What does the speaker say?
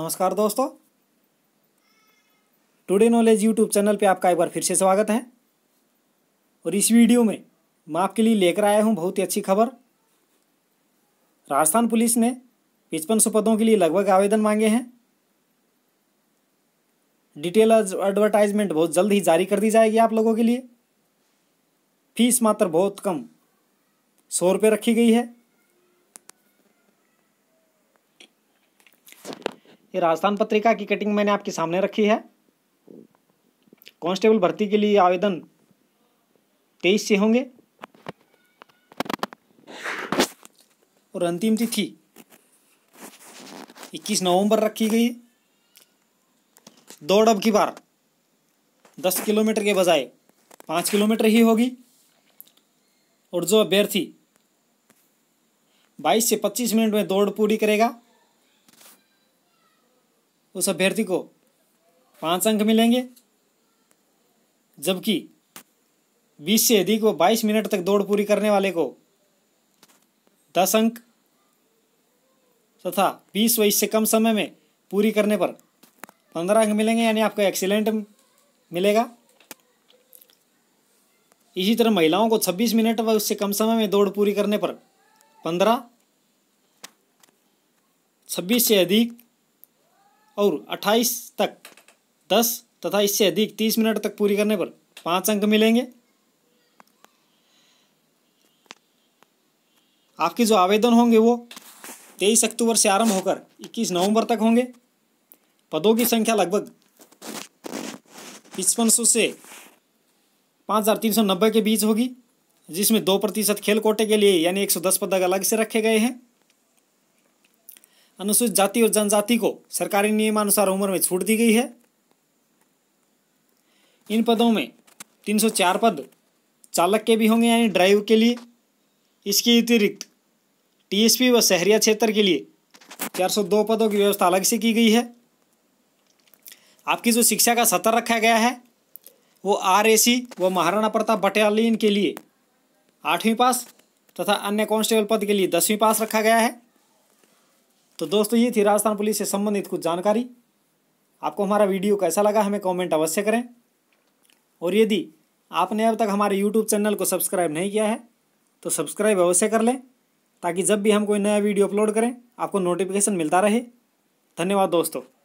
नमस्कार दोस्तों today knowledge YouTube channel पे आपका एक बार फिर से स्वागत है और इस वीडियो में मैं आपके लिए लेकर आया हूँ बहुत ही अच्छी खबर राजस्थान पुलिस ने पचपन सौ पदों के लिए लगभग आवेदन मांगे हैं डिटेल एडवर्टाइजमेंट बहुत जल्द ही जारी कर दी जाएगी आप लोगों के लिए फीस मात्र बहुत कम सौ रुपये रखी गई है ये राजस्थान पत्रिका की कटिंग मैंने आपके सामने रखी है कांस्टेबल भर्ती के लिए आवेदन तेईस से होंगे और अंतिम तिथि 21 नवंबर रखी गई दौड़ अब की बार 10 किलोमीटर के बजाय 5 किलोमीटर ही होगी और जो अभ्यर्थी 22 से 25 मिनट में दौड़ पूरी करेगा उस अभ्यर्थी को पाँच अंक मिलेंगे जबकि बीस से अधिक व बाईस मिनट तक दौड़ पूरी करने वाले को दस अंक तथा बीस व इससे कम समय में पूरी करने पर पंद्रह अंक मिलेंगे यानी आपको एक्सीलेंट मिलेगा इसी तरह महिलाओं को छब्बीस मिनट व उससे कम समय में दौड़ पूरी करने पर पंद्रह छब्बीस से अधिक और 28 तक 10 तथा इससे अधिक 30 मिनट तक पूरी करने पर पाँच अंक मिलेंगे आपके जो आवेदन होंगे वो तेईस अक्टूबर से आरंभ होकर 21 नवंबर तक होंगे पदों की संख्या लगभग पचपन सौ से पाँच हज़ार तीन सौ नब्बे के बीच होगी जिसमें दो प्रतिशत खेल कोटे के लिए यानी एक सौ दस पद अलग से रखे गए हैं अनुसूचित जाति और जनजाति को सरकारी नियमानुसार उम्र में छूट दी गई है इन पदों में 304 पद चालक के भी होंगे यानी ड्राइव के लिए इसके अतिरिक्त टीएसपी व शहरिया क्षेत्र के लिए 402 पदों की व्यवस्था अलग से की गई है आपकी जो शिक्षा का सतर रखा गया है वो आरएसी व महाराणा प्रताप बटालियन के लिए आठवीं पास तथा अन्य कांस्टेबल पद के लिए दसवीं पास रखा गया है तो दोस्तों ये थी राजस्थान पुलिस से संबंधित कुछ जानकारी आपको हमारा वीडियो कैसा लगा हमें कमेंट अवश्य करें और यदि आपने अब तक हमारे यूट्यूब चैनल को सब्सक्राइब नहीं किया है तो सब्सक्राइब अवश्य कर लें ताकि जब भी हम कोई नया वीडियो अपलोड करें आपको नोटिफिकेशन मिलता रहे धन्यवाद दोस्तों